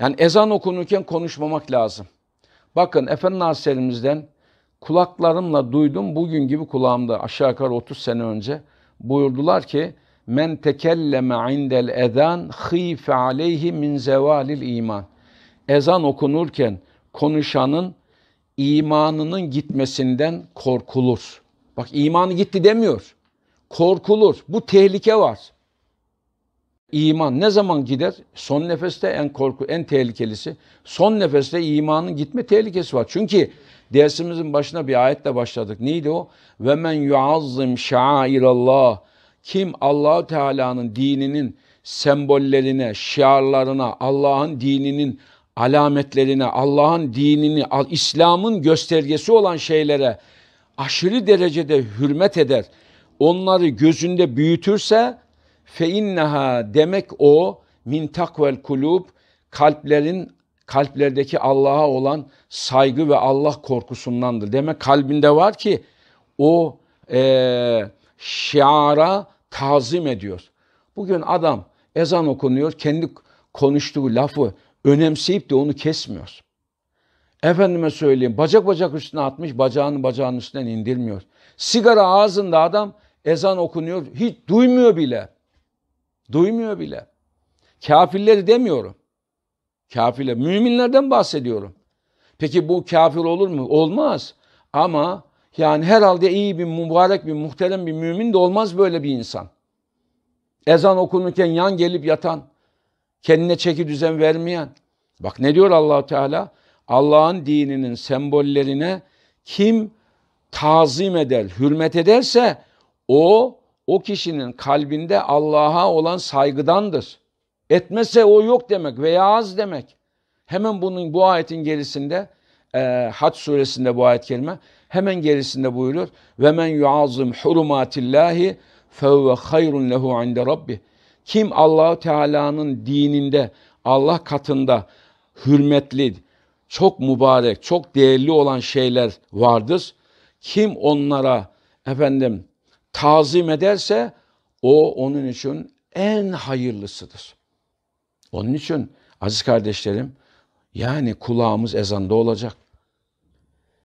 Yani ezan okunurken konuşmamak lazım. Bakın Efendimiz Hazretlerimizden kulaklarımla duydum bugün gibi kulağımda aşağı yukarı 30 sene önce buyurdular ki men tekelleme indel ezan hife aleyhi min zevalil iman. Ezan okunurken konuşanın imanının gitmesinden korkulur. Bak imanı gitti demiyor. Korkulur. Bu tehlike var. İman ne zaman gider? Son nefeste en korku, en tehlikelisi. Son nefeste imanın gitme tehlikesi var. Çünkü dersimizin başına bir ayetle başladık. Neydi o? Ve men yuazzim şairallah. Kim Allahu Teala'nın dininin sembollerine, şiarlarına, Allah'ın dininin alametlerine, Allah'ın dinini, İslam'ın göstergesi olan şeylere aşırı derecede hürmet eder, onları gözünde büyütürse Fe inneha demek o min takvel kulub kalplerin kalplerdeki Allah'a olan saygı ve Allah korkusundandır. Demek kalbinde var ki o e, şiara tazim ediyor. Bugün adam ezan okunuyor kendi konuştuğu lafı önemseyip de onu kesmiyor. Efendime söyleyeyim bacak bacak üstüne atmış bacağını bacağının üstünden indirmiyor. Sigara ağzında adam ezan okunuyor hiç duymuyor bile. Duymuyor bile. Kafirleri demiyorum. Kafirler, müminlerden bahsediyorum. Peki bu kafir olur mu? Olmaz. Ama yani herhalde iyi bir, mübarek bir, muhterem bir mümin de olmaz böyle bir insan. Ezan okunurken yan gelip yatan, kendine çeki düzen vermeyen. Bak ne diyor allah Teala? Allah'ın dininin sembollerine kim tazim eder, hürmet ederse o o kişinin kalbinde Allah'a olan saygıdandır. Etmese o yok demek veya az demek. Hemen bunun bu ayetin gerisinde e, Hac suresinde bu ayet kelime hemen gerisinde buyurur. Ve men yuazim hurumatillahi fevve hayrun lehu inde rabbi. Kim Allahu Teala'nın dininde Allah katında hürmetli, çok mübarek, çok değerli olan şeyler vardır. Kim onlara efendim tazim ederse o onun için en hayırlısıdır. Onun için aziz kardeşlerim yani kulağımız ezanda olacak.